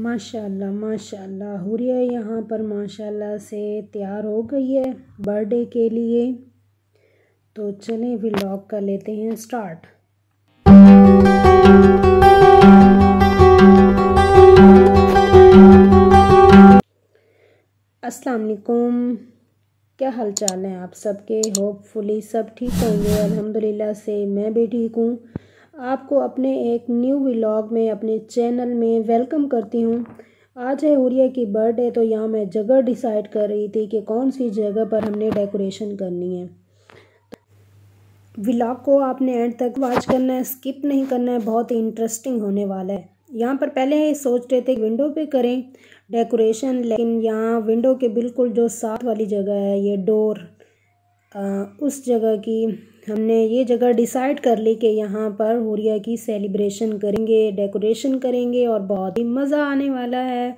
माशाल्लाह माशाल्लाह हुरिया यहाँ पर माशाल्लाह से तैयार हो गई है बर्थडे के लिए तो चलें व्लॉग कर लेते हैं स्टार्ट अस्सलाम वालेकुम क्या हाल चाल हैं आप सबके होपफुली सब ठीक होंगे अल्हम्दुलिल्लाह से मैं भी ठीक हूँ आपको अपने एक न्यू व्लॉग में अपने चैनल में वेलकम करती हूँ आज है उरिया की बर्थडे तो यहाँ मैं जगह डिसाइड कर रही थी कि कौन सी जगह पर हमने डेकोरेशन करनी है व्लॉग को आपने एंड तक वॉच करना है स्किप नहीं करना है बहुत ही इंटरेस्टिंग होने वाला है यहाँ पर पहले ये सोच रहे थे विंडो पे करें डेकोरेशन लेकिन यहाँ विंडो के बिल्कुल जो साथ वाली जगह है ये डोर उस जगह की हमने ये जगह डिसाइड कर ली कि यहाँ पर होरिया की सेलिब्रेशन करेंगे डेकोरेशन करेंगे और बहुत ही मज़ा आने वाला है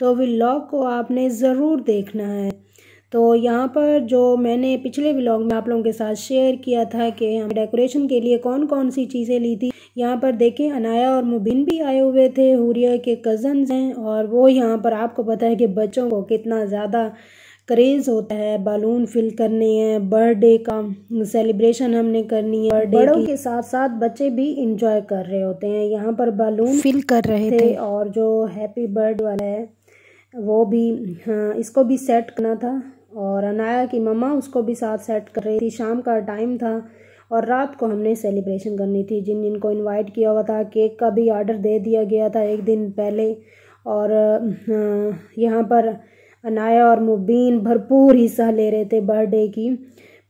तो व्लॉग को आपने ज़रूर देखना है तो यहाँ पर जो मैंने पिछले व्लॉग में आप लोगों के साथ शेयर किया था कि हम डेकोरेशन के लिए कौन कौन सी चीज़ें ली थी यहाँ पर देखें अनाया और मुबिन भी आए हुए थे हुरिया के कज़न्स हैं और वो यहाँ पर आपको पता है कि बच्चों को कितना ज़्यादा क्रेज़ होता है बालून फिल करने हैं बर्थडे का सेलिब्रेशन हमने करनी है बर्थडे बड़ों के साथ साथ बच्चे भी इंजॉय कर रहे होते हैं यहाँ पर बालून फिल कर रहे थे, थे। और जो हैप्पी बर्थडे वाला है वो भी हाँ इसको भी सेट करना था और अनाया की मम्मा उसको भी साथ सेट कर रही थी शाम का टाइम था और रात को हमने सेलिब्रेशन करनी थी जिन जिनको इनवाइट किया हुआ था केक का भी ऑर्डर दे दिया गया था एक दिन पहले और हाँ, यहाँ पर अनाया और मुबीन भरपूर हिस्सा ले रहे थे बर्थडे की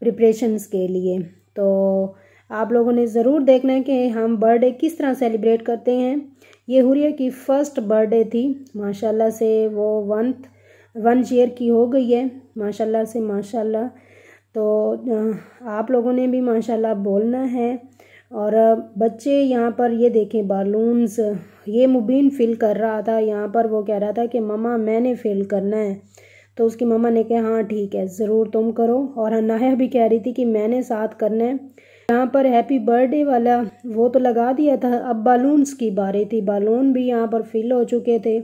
प्रिपरेशंस के लिए तो आप लोगों ने ज़रूर देखना है कि हम बर्थडे किस तरह सेलिब्रेट करते हैं ये हुरिया की फ़र्स्ट बर्थडे थी माशाल्लाह से वो वन वन ईयर की हो गई है माशाल्लाह से माशाल्लाह तो आप लोगों ने भी माशाल्लाह बोलना है और बच्चे यहाँ पर ये देखें बालून्स ये मुबीन फिल कर रहा था यहाँ पर वो कह रहा था कि ममा मैंने फिल करना है तो उसकी ममा ने कहा हाँ ठीक है ज़रूर तुम करो और अनाया भी कह रही थी कि मैंने साथ करना है यहाँ पर हैप्पी बर्थडे वाला वो तो लगा दिया था अब बालून्स की बारी थी बालून भी यहाँ पर फिल हो चुके थे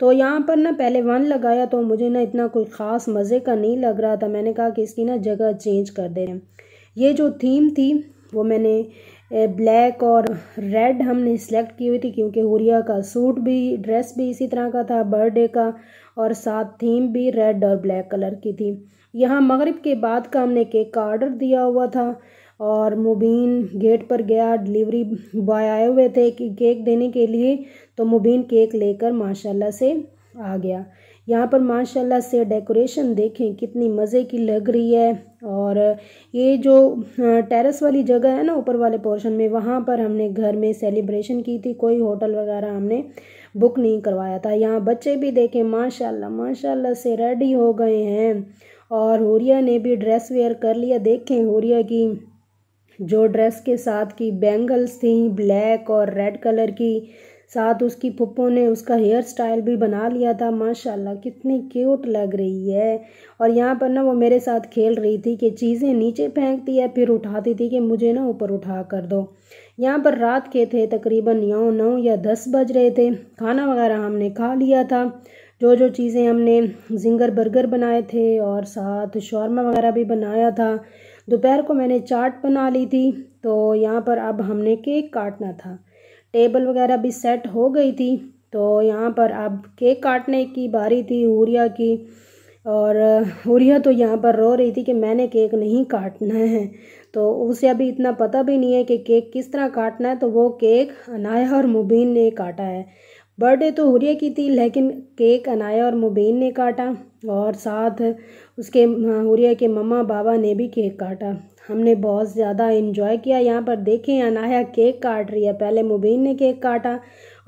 तो यहाँ पर ना पहले वन लगाया तो मुझे ना इतना कोई ख़ास मज़े का नहीं लग रहा था मैंने कहा कि इसकी ना जगह चेंज कर दे ये जो थीम थी वो मैंने ब्लैक और रेड हमने सेलेक्ट की हुई थी क्योंकि हुरिया का सूट भी ड्रेस भी इसी तरह का था बर्थडे का और साथ थीम भी रेड और ब्लैक कलर की थी यहाँ मगरिब के बाद का हमने केक का ऑर्डर दिया हुआ था और मुबीन गेट पर गया डिलीवरी बॉय आए हुए थे कि केक देने के लिए तो मुबीन केक लेकर माशाल्लाह से आ गया यहाँ पर माशाल्लाह से डेकोरेशन देखें कितनी मज़े की लग रही है और ये जो टेरेस वाली जगह है ना ऊपर वाले पोर्शन में वहाँ पर हमने घर में सेलिब्रेशन की थी कोई होटल वगैरह हमने बुक नहीं करवाया था यहाँ बच्चे भी देखें माशाल्लाह माशाल्लाह से रेडी हो गए हैं और होरिया ने भी ड्रेस वेयर कर लिया देखें होरिया की जो ड्रेस के साथ की बैंगल्स थी ब्लैक और रेड कलर की साथ उसकी पप्पो ने उसका हेयर स्टाइल भी बना लिया था माशाल्लाह कितनी क्यूट लग रही है और यहाँ पर ना वो मेरे साथ खेल रही थी कि चीज़ें नीचे फेंकती है फिर उठाती थी कि मुझे ना ऊपर उठा कर दो यहाँ पर रात के थे तकरीबन नौ नौ या दस बज रहे थे खाना वगैरह हमने खा लिया था जो जो चीज़ें हमने जिंगर बर्गर बनाए थे और साथ शॉर्मा वगैरह भी बनाया था दोपहर को मैंने चाट बना ली थी तो यहाँ पर अब हमने केक काटना था टेबल वगैरह भी सेट हो गई थी तो यहाँ पर अब केक काटने की बारी थी हूरिया की और हुरिया तो यहाँ पर रो रही थी कि मैंने केक नहीं काटना है तो उसे अभी इतना पता भी नहीं है कि केक किस तरह काटना है तो वो केक अनाया और मुबीन ने काटा है बर्थडे तो हुरिया की थी लेकिन केक अनाया और मुबीन ने काटा और साथ उसके हुरिया के मम्मा बाबा ने भी केक काटा हमने बहुत ज़्यादा इन्जॉय किया यहाँ पर देखें अनाया केक काट रही है पहले मुबीन ने केक काटा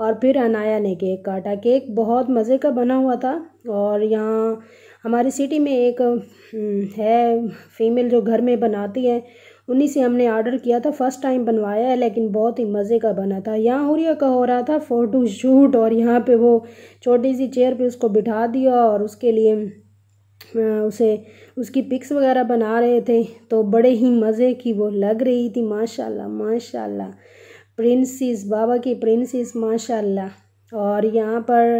और फिर अनाया ने केक काटा केक बहुत मज़े का बना हुआ था और यहाँ हमारी सिटी में एक हम्म, है फीमेल जो घर में बनाती है उन्हीं से हमने ऑर्डर किया था फर्स्ट टाइम बनवाया है लेकिन बहुत ही मज़े का बना था यहाँ हुरिया का हो रहा था फ़ोटो शूट और यहाँ पे वो छोटी सी चेयर पे उसको बिठा दिया और उसके लिए उसे उसकी पिक्स वगैरह बना रहे थे तो बड़े ही मज़े की वो लग रही थी माशाल्लाह माशाल्लाह प्रिंसेस बाबा की प्रिंसेस माशाल्लाह और यहाँ पर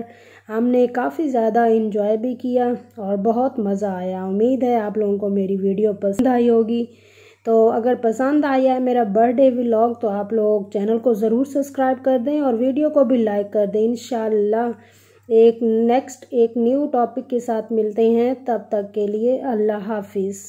हमने काफ़ी ज़्यादा इन्जॉय भी किया और बहुत मज़ा आया उम्मीद है आप लोगों को मेरी वीडियो पसंद आई होगी तो अगर पसंद आया है मेरा बर्थडे व्लॉग तो आप लोग चैनल को ज़रूर सब्सक्राइब कर दें और वीडियो को भी लाइक कर दें इन एक नेक्स्ट एक न्यू टॉपिक के साथ मिलते हैं तब तक के लिए अल्लाह हाफिज़